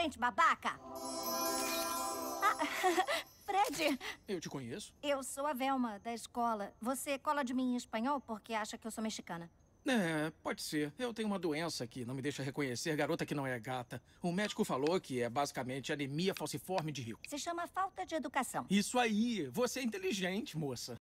frente, babaca! Ah, Fred! Eu te conheço? Eu sou a Velma, da escola. Você cola de mim em espanhol porque acha que eu sou mexicana. É, pode ser. Eu tenho uma doença que não me deixa reconhecer garota que não é gata. O médico falou que é basicamente anemia falciforme de rico. Se chama falta de educação. Isso aí! Você é inteligente, moça.